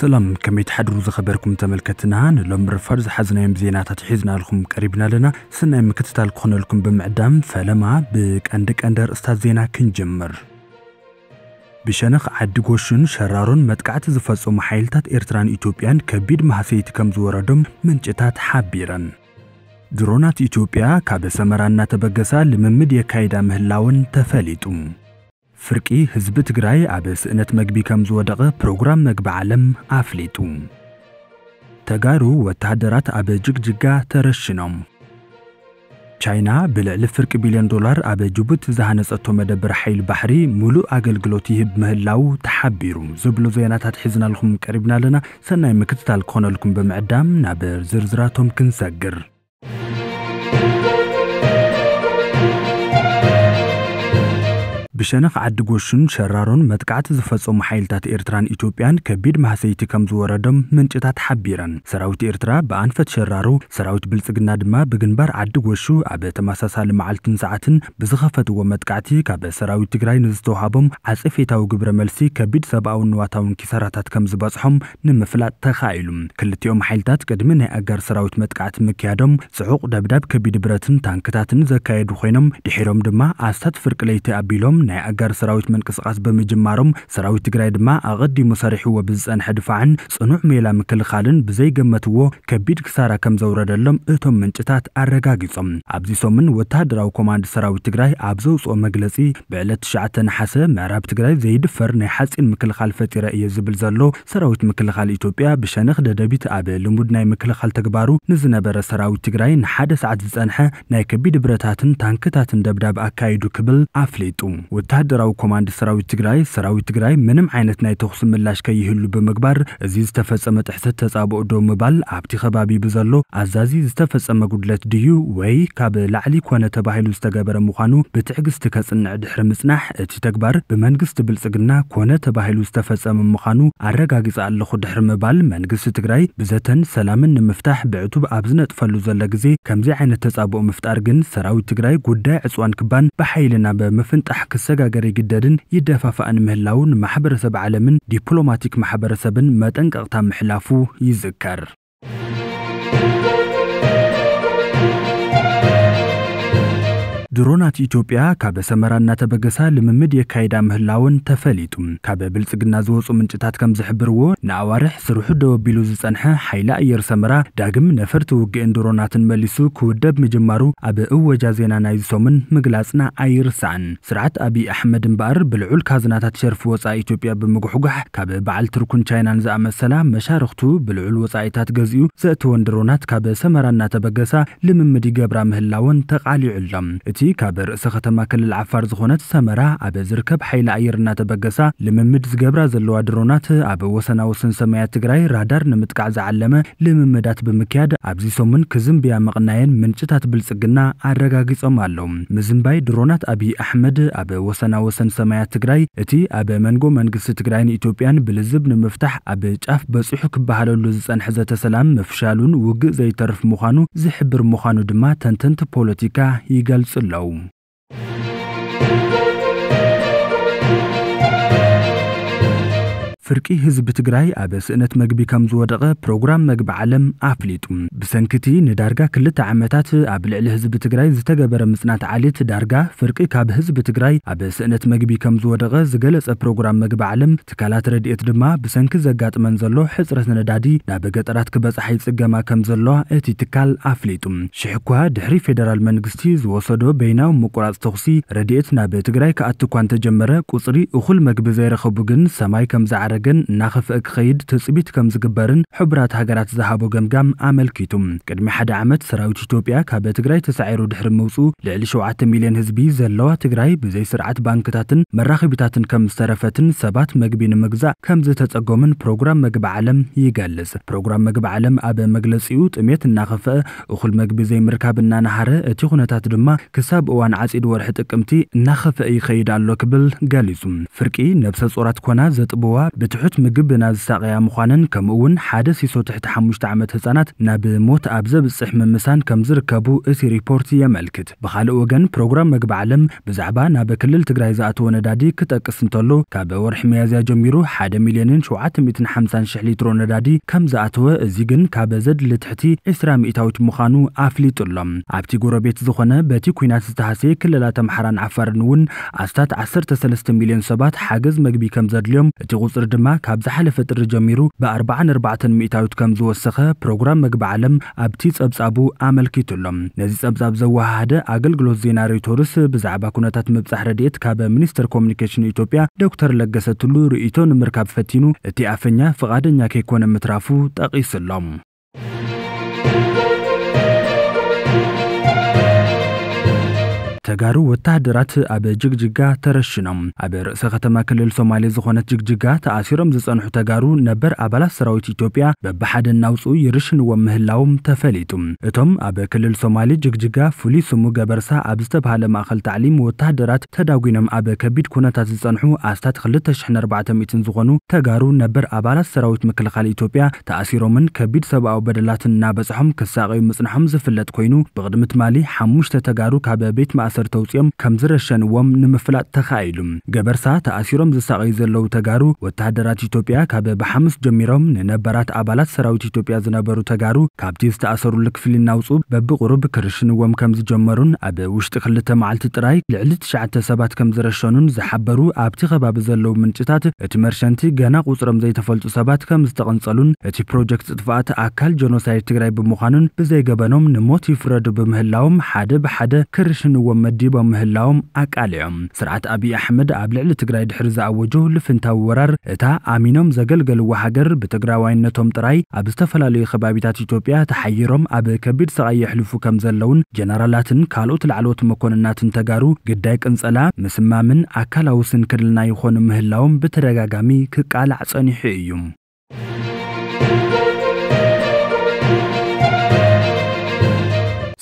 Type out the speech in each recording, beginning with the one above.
سلام كميت حدرو زخبركم تملكتنا هان لوم رفرز حزنا حزنايم زينات تحيزنا لكم قريبنا لنا سنايم مكتتال كون لكم بمعدام فلما بك عندك اندر استاذ زينا كنجمر بشانخ عد غوشن شرارون متقعت زفصوم حيلتات ارتران ايتوبيان كبيد محسيت كم زوردم منچታት حبيرن ድሮናት ኢትዮጵያ ካብ ሰመራና ተበገሳ ልምምድ የካይዳ مهلاون تفاليتم ፍርቂ ህዝቢ ትግራይ ኣብ ስእነት መግቢ ከም ዝወደቐ ፕሮግራም መግቢ ዓለም ኣፍሊጡ ተጋሩ ወተሃደራት ኣብ ጅግጅጋ ተረሽኖም ቻይና ብልዕሊ ፍርቂ ቢልዮን ዶላር ኣብ ጅቡት ዝሃነፀቶ መደብር ሓይሊ ባሕሪ ሙሉእ ኣገልግሎት ይህብ ምህላው ተሓቢሩ ዝብሉ ዜናታት ሒዝናልኩም ቀሪብና ኣለና ሰናይ ምክትታል ክኾነልኩም ብምዕዳም ናብ ዝርዝራቶም ክንሰግር ብሸነኽ ዓዲ ጎሽን ሸራሮን መጥቃዕቲ ዝፈጸሙ ሓይልታት ኤርትራን ኢትዮጵያን ከቢድ ማህሰይቲ ከም ዝወረዶም ምንጭታት ሓቢረን ሰራዊት ኤርትራ ብኣንፈት ሸራሩ ሰራዊት ብልጽግና ድማ ብግንባር ዓዲ ጎሹ ኣብ ተመሳሳሊ መዓልትን ሰዓትን ብዝኸፈትዎ መጥቃዕቲ ካብ ሰራዊት ትግራይ ንዝተዋሃቦም ዓፀፌታዊ ግብረ መልሲ ከቢድ ሰብኣውን ንዋታውን ኪሳራታት ከም ዝበጽሖም ንምፍላጥ ተኻኢሉ ክልቲኦም ሓይልታት ቅድሚ ናይ ኣጋር ሰራዊት መጥቃዕቲ ምክያዶም ጽዑቕ ደብዳብ ከቢድ ብረትን ታንክታትን ዘካየዱ ኮይኖም ድሒሮም ድማ ኣስታት ፍርቅለይቲ ኣቢሎም ናይ ኣጋር ሰራዊት መንቅስቃስ ብምጅማሮም ሰራዊት ትግራይ ድማ ኣቐዲሙ ሰሪሕዎ ብዝፀንሐ ድፋዕን ፅኑዕ ሜላ ምክልኻልን ብዘይገመትዎ ከቢድ ክሳራ ከም ዘውረደሎም እቶም ምንጭታት ኣረጋጊፆም ኣብዚ ሰሙን ወታደራዊ ኮማንድ ሰራዊት ትግራይ ኣብ ዘውፅኦ መግለፂ ብዕለት ትሽዓተ ነሓሰ ምዕራብ ትግራይ ዘይድፈር ናይ ሓፂን ምክልኻል ፈጢረ እየ ዝብል ዘሎ ሰራዊት ምክልኻል ኢትዮጵያ ብሸነኽ ደደቢት ኣብ ልሙድ ናይ ምክልኻል ተግባሩ ንዝነበረ ሰራዊት ትግራይ ንሓደ ሰዓት ዝፀንሐ ናይ ከቢድ ብረታትን ታንክታትን ደብዳብ ኣካይዱ ክብል ኣፍሊጡ ወታደራዊ ኮማንድ ሰራዊት ትግራይ ሰራዊት ትግራይ ምንም ዓይነት ናይ ተኹስ ምላሽ ከይህሉ ብምግባር እዚ ዝተፈጸመ ጥሕሰት ተጻብኦ ዶ ምባል ኣብቲ ከባቢ ብዘሎ ኣዛዚ ዝተፈጸመ ጉድለት ድዩ ወይ ካብ ላዕሊ ኮነ ተባሂሉ ዝተገበረ ምዃኑ ብትዕግስቲ ከጽንዕ ድሕሪ ምጽናሕ እቲ ተግባር ብመንግስቲ ብልጽግና ኮነ ተባሂሉ ዝተፈጸመ ምዃኑ ኣረጋጊጸ ኣለኹ ድሕሪ ምባል መንግስቲ ትግራይ ብዘተን ሰላምን ንምፍታሕ ብዕቱብ ኣብ ዝነጥፈሉ ዘሎ ግዜ ከምዚ ዓይነት ተጻብኦ ምፍጣር ግን ሰራዊት ትግራይ ጉዳይ ዕፅዋን ክባን ብሓይልና ብምፍንጣሕ ክሰጋገር ይግደድን ይደፋፍአን ምህላውን ማሕበረሰብ ዓለምን ዲፕሎማቲክ ማሕበረሰብን መጠንቀቕታ ምሕላፉ ይዝከር ድሮናት ኢትዮጵያ ካብ ሰመራና ተበገሳ ልምምድ የካይዳ ምህላውን ተፈሊጡ ካበ ብልጽግና ዝወፁ ምንጭታት ከም ዝሕብርዎ ንኣዋርሕ ስርሑ ደው ኣቢሉ ዝፀንሐ ሓይሊ ኣየር ሰመራ ዳግም ነፈርቲ ውግእን ድሮናትን መሊሱ ክውደብ ምጅማሩ ኣብ እወጃ ዜና ናይ ዝሶምን ምግላፅና ኣይርስዕን ስርዓት ኣብዪ ኣሕመድ እምበኣር ብልዑል ካዝናታት ሸርፊ ወፃኢ ኢትዮጵያ ብምጉሕጓሕ ካብ በዓል ትርኩን ቻይናን ዝኣመሰላ መሻርክቱ ብልዑል ወፃኢታት ገዚኡ ዘእትወን ድሮናት ካብ ሰመራ እናተበገሳ ልምምድ ይገብራ ምህላውን ተቃሊዑሎም እቲ ካብ ርእሰ ከተማ ክልል ዓፋር ዝኾነት ሰመራ ኣብ ዝርከብ ሓይሊ ኣየር እናተበገሳ ልምምድ ዝገብራ ዘለዋ ድሮናት ኣብ ወሰና ወሰን ሰማያት ትግራይ ራዳር ንምጥቃዕ ዝዓለመ ልምምዳት ብምክያድ ኣብዚ ሰሙን ክዝምብያ መቕናየን ምንጭታት ብልፅግና ኣረጋጊፆም ኣለዉ ምዝምባይ ድሮናት ኣብዪ ኣሕመድ ኣብ ወሰና ወሰን ሰማያት ትግራይ እቲ ኣብ መንጎ መንግስቲ ትግራይን ኢትዮጵያን ብልዝብ ንምፍታሕ ኣብ ጫፍ በፂሑ ክበሃለሉ ዝፀንሐ ዘተሰላም ምፍሻሉን ውግእ ዘይተርፍ ምዃኑ ዝሕብር ምዃኑ ድማ ተንተንቲ ፖለቲካ ይገልጽ lâu ፍርቂ ህዝቢ ትግራይ ኣብ ስእነት መግቢ ከም ዝወደቐ ፕሮግራም መግቢ ዓለም ኣፍሊጡ ብሰንኪቲ ንዳርጋ ክልተ ዓመታት ኣብ ልዕሊ ህዝቢ ትግራይ ዝተገበረ ምፅናት ዓሊት ዳርጋ ፍርቂ ካብ ህዝቢ ትግራይ ኣብ ስእነት መግቢ ከም ዝወደቐ ዝገለጸ ፕሮግራም መግቢ ዓለም ትካላት ረድኤት ድማ ብሰንኪ ዘጋጥመን ዘሎ ሕፅረት ነዳዲ ናብ ገጠራት ክበፅሓ ይፅገማ ከም ዘለዋ እቲ ትካል ኣፍሊጡ ሽሕኳ ድሕሪ ፌደራል መንግስቲ ዝወሰዶ በይናዊ ምቁራፅ ተኽሲ ረድኤት ናብ ትግራይ ክኣቱ እንተጀመረ ቁፅሪ እኹል መግቢ ዘይረኸቡ ግን ሰማይ ከም ዝዓረ ግን እናኽፍእ ክኸይድ ትፅቢት ከም ዝግበርን ሕቡራት ሃገራት ዝሃቦ ገምጋም ኣመልኪቱ ቅድሚ ሓደ ዓመት ሰራዊት ኢትዮጵያ ካብ ትግራይ ተሳዒሩ ድሕሪ ምውፁ ልዕሊ 7 ሚልዮን ህዝቢ ዘለዋ ትግራይ ብዘይ ስርዓት ባንክታትን መራኺቢታትን ከም ዝተረፈትን ሰባት መግቢ ንምግዛእ ከም ዝተጸጎምን ፕሮግራም መግቢ ዓለም ይገልጽ ፕሮግራም መግቢ ዓለም ኣብ መግለጺኡ ጥሜት እናኸፍአ እኹል መግቢ ዘይምርካብ እናናሃረ እቲ ኩነታት ድማ ክሳብ እዋን ዓጺድ ወርሒ ጥቅምቲ እናኸፍአ ይኸይድ ኣሎ ክብል ገሊጹ ፍርቂ ነብሰ ጾራት ኮና ዘጥብዋ بتحت مجب ناز ساقيا مخانن كم اون حادث يسو تحت حموش تعمت هزانات ناب الموت ابزا بالصح من مسان كم زر كابو اسي ريبورتي يملكت بخال اوغن بروغرام مجب علم بزعبا ناب كل التقرائي زاعتو ندادي كتا قسمتلو كابا ورح ميازيا جميرو حادة مليون شو عتميتن حمسان شح لترو ندادي كم زاعتو ازيقن كابا زد لتحتي اسرام ايتاوت مخانو افلي تلم عبتي قورو بيت زخونا باتي كوينات استحاسي كل لا تمحران عفارنون استات عصر تسلست مليون سبات حاجز مجبي كم زد اليوم تغوصر ድማ ካብ ዝሓለፈ ጥሪ ጀሚሩ ብ44 ሚእታዊት ከም ዝወሰኸ ፕሮግራም መግቢ ዓለም ኣብቲ ጸብጻቡ ኣመልኪቱሎም ነዚ ጸብጻብ ዘወሃደ ኣገልግሎት ዜና ሬቶርስ ብዛዕባ ኩነታት ምብጻሕ ረድኤት ካብ ሚኒስተር ኮሚኒኬሽን ኢትዮጵያ ዶክተር ለገሰ ቱሉ ርእይቶ ንምርካብ ፈቲኑ እቲ ኣፈኛ ፍቓደኛ ከይኮነ ምትራፉ ጠቒሱሎም ተጋሩ ወታደራት ኣብ ጅግጅጋ ተረሽኖም ኣብ ርእሰ ከተማ ክልል ሶማሌ ዝኾነት ጅግጅጋ ተኣሲሮም ዝጸንሑ ተጋሩ ነበር ኣባላት ሰራዊት ኢትዮጵያ በብሓደ እናውፁ ይርሽንዎም ምህላዎም ተፈሊጡ እቶም ኣብ ክልል ሶማሌ ጅግጅጋ ፍሉይ ስሙ ገበርሳ ኣብ ዝተባሃለ ማእኸል ታዕሊም ወታደራት ተዳጒኖም ኣብ ከቢድ ኩነታት ዝጸንሑ ኣስታት 2400 ዝኾኑ ተጋሩ ነበር ኣባላት ሰራዊት ምክልኻል ኢትዮጵያ ተኣሲሮምን ከቢድ ሰብኣዊ በደላትን እናበጽሖም ክሳቀዩ ምጽናሖም ዝፍለጥ ኮይኑ ብቕድሚ ትማሊ ሓሙሽተ ተጋሩ ካብ ቤት ማእሰ ሰርተ ውፅኦም ከም ዝረሸንዎም ንምፍላጥ ተኻኢሉ ገበርሳ ተኣሲሮም ዝሳቀዩ ዘለዉ ተጋሩ ወተሃደራት ኢትዮጵያ ካብ ብሓምስ ጀሚሮም ንነበራት ኣባላት ሰራዊት ኢትዮጵያ ዝነበሩ ተጋሩ ካብቲ ዝተኣሰሩሉ ክፍሊ እናውፁ በብቁሩብ ክርሽንዎም ከም ዝጀመሩን ኣብ ውሽጢ ክልተ መዓልቲ ጥራይ ልዕሊ ትሽዓተ ሰባት ከም ዝረሸኑን ዝሓበሩ ኣብቲ ከባቢ ዘለዉ ምንጭታት እቲ መርሸንቲ ገና ቁፅሮም ዘይተፈልጡ ሰባት ከም ዝተቐንፀሉን እቲ ፕሮጀክት ጥፍኣት ኣካል ጀኖሳይድ ትግራይ ብምዃኑን ብዘይገበኖም ንሞት ይፍረዱ ብምህላዎም ሓደ ብሓደ ክርሽንዎም ተመዲቦም ምህላዎም ኣቃልዮም ስርዓት ኣብዪ ኣሕመድ ኣብ ልዕሊ ትግራይ ድሕሪ ዝኣወጁ ልፍንታዊ ወራር እታ ኣሚኖም ዘገልገልዎ ሃገር ብትግራዋይነቶም ጥራይ ኣብ ዝተፈላለዩ ከባቢታት ኢትዮጵያ ተሓይሮም ኣብ ከቢድ ስቃይ የሕልፉ ከም ዘለውን ጀነራላትን ካልኦት ላዕለዎት መኮንናትን ተጋሩ ግዳይ ቅንፀላ ምስማምን ኣካላዊ ስንክልና ይኾኑ ምህላዎም ብተደጋጋሚ ክቃላዕ ጸኒሑ እዩ Thank you.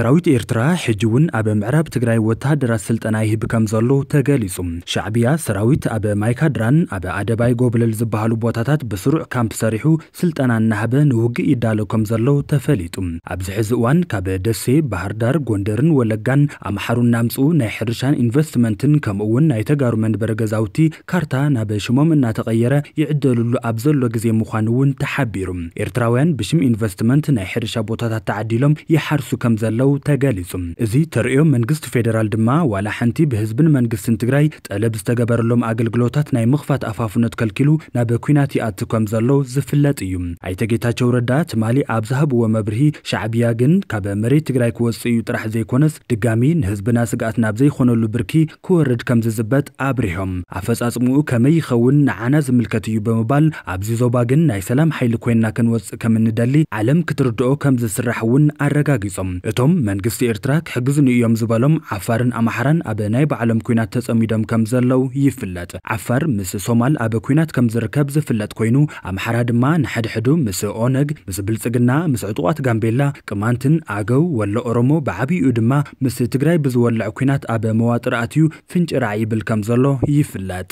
ሰራዊት ኤርትራ ሕጂ እውን ኣብ ምዕራብ ትግራይ ወተሃደራት ስልጠና ይህብ ከም ዘሎ ተገሊጹ ሻዕብያ ሰራዊት ኣብ ማይካድራን ኣብ ኣደባይ ጎብለል ዝበሃሉ ቦታታት ብስሩዕ ካምፕ ሰሪሑ ስልጠና እናሃበ ንውግእ ይዳሎ ከም ዘሎ ተፈሊጡ ኣብዚ ሕዚ እዋን ካብ ደሴ ባህርዳር ጎንደርን ወለጋን ኣምሓሩ እናምፅኡ ናይ ሕርሻን ኢንቨስትመንትን ከምኡ እውን ናይ ተጋሩ መንበረ ገዛውቲ ካርታ ናብ ሽሞም እናተቐየረ ይዕደልሉ ኣብ ዘሎ ግዜ ምዃኑ እውን ተሓቢሩ ኤርትራውያን ብሽም ኢንቨስትመንት ናይ ሕርሻ ቦታታት ተዓዲሎም ይሓርሱ ከም ዘለው ከምዝረከቡ ተገሊጹ እዚ ተሪዮ መንግስቲ ፌደራል ድማ ዋላ ሓንቲ ብህዝብን መንግስትን ትግራይ ጠለብ ዝተገበረሎም ኣገልግሎታት ናይ ምኽፋት ኣፋፍነት ከልኪሉ ናብ ኩናት ይኣቲ ከም ዘሎ ዝፍለጥ እዩ ኣይተ ጌታቸው ረዳ ትማሊ ኣብ ዝሃብዎ መብርሂ ሻዕብያ ግን ካብ መሬት ትግራይ ክወፅእ እዩ ጥራሕ ዘይኮነስ ድጋሚ ንህዝብና ስጋኣት ናብ ዘይኮነሉ ብርኪ ክወርድ ከም ዝዝበጥ ኣብሪሖም ኣፈጻጽምኡ ከመይ ይኸውን ንዓና ዝምልከት እዩ ብምባል ኣብዚ ዞባ ግን ናይ ሰላም ሓይሊ ኮይንና ክንወፅእ ከም እንደሊ ዓለም ክትርድኦ ከም ዝስራሕ እውን ኣረጋጊፆም እቶም መንግስቲ ኤርትራ ክሕግዝን እዮም ዝበሎም ዓፋርን ኣምሓራን ኣብ ናይ ባዕሎም ኩናት ተጸሚዶም ከም ዘለው ይፍለጥ ዓፋር ምስ ሶማል ኣብ ኩናት ከም ዝርከብ ዝፍለጥ ኮይኑ ኣምሓራ ድማ ንሓድሕዱ ምስ ኦነግ ምስ ብልጽግና ምስ ዕጡቋት ጋምቤላ ቅማንትን ኣገው ወሎ ኦሮሞ ብዓብኡ ድማ ምስ ትግራይ ብዝወልዕ ኩናት ኣብ መዋጥር ኣትዩ ፍንጭ ይብል ከም ዘሎ ይፍለጥ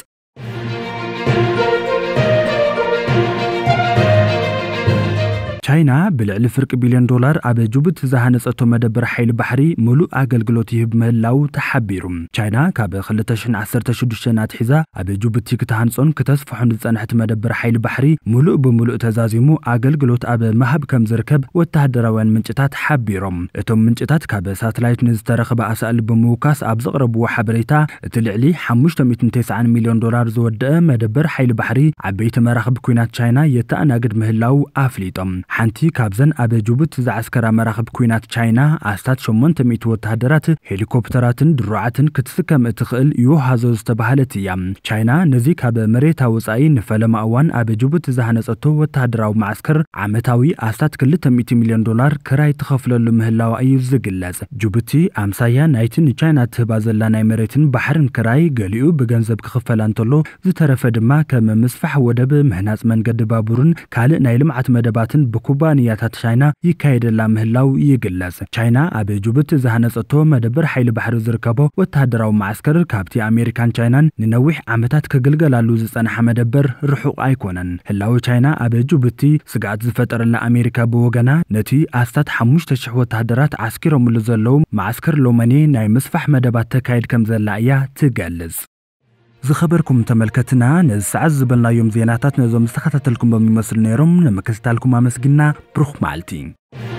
چاینا بلعل فرق بیلیون دلار عبور جوبت زهانس اتومد بر حیل بحری ملو عجل جلوتی بمل لو تحبیرم. چاینا کابه خلتشن عصر تشدشنات حذا عبور جبتی کتانسون کتاس فحمد زنحت مد بر حیل بحری ملو بملو تزازیمو عجل جلوت عبور مهب کم زرکب و تهدروان منجتات حبیرم. اتوم منچتات کابه ساتلایت نزدرخ با اسال آب زغرب و حبریتا تلعلی حمشت میتن تسعن میلیون دلار زود مد بر حیل بحری عبیت مرخب کنات چاینا یتان عجد مهل ሓንቲ ካብዘን ኣብ ጅቡት ዝዓስከራ መራኽብ ኩናት ቻይና ኣስታት 800 ወተሃደራት ሄሊኮፕተራትን ድሩዓትን ክትስከም እትኽእል እዩ ሃዞ ዝተባህለት እያ ቻይና ነዚ ካብ መሬታ ወፃኢ ንፈለማ እዋን ኣብ ጅቡት ዝሃነፀቶ ወተሃደራዊ ማዓስከር ዓመታዊ ኣስታት 200 ሚልዮን ዶላር ክራይ ትኸፍለሉ ምህላዋ እዩ ዝግለጽ ጅቡቲ ኣምሳያ ናይቲ ንቻይና ትህባ ዘላ ናይ መሬትን ባሕርን ክራይ ገሊኡ ብገንዘብ ክኽፈላ እንተሎ ዝተረፈ ድማ ከም ምስፋሕ ወደብ ምህናፅ መንገዲ ባቡርን ካልእ ናይ ልምዓት መደባትን ብኩ ኩባንያታት ቻይና ይካየደላ ምህላው ይግለጽ ቻይና ኣብ ጅቡት ዝሃነፀቶ መደበር ሓይሊ ባሕሪ ዝርከቦ ወተሃደራዊ ማዓስከር ካብቲ ኣሜሪካን ቻይናን ንነዊሕ ዓመታት ከግልገላሉ ዝፀንሐ መደበር ርሑቕ ኣይኮነን ህላዊ ቻይና ኣብ ጅቡቲ ስጋኣት ዝፈጠረላ ኣሜሪካ ብወገና ነቲ ኣስታት 5,000 ወተሃደራት ዓስኪሮምሉ ዘለዉ ማዓስከር ሎመኔ ናይ ምስፋሕ መደባት ተካየድ ከም ዘላ እያ ትገልጽ زخبركم تملكتنا نسعز بلنا يوم زيناتات نزو مستخطتلكم بمي مصر نيروم نمكستالكم مسجنا بروخ مالتين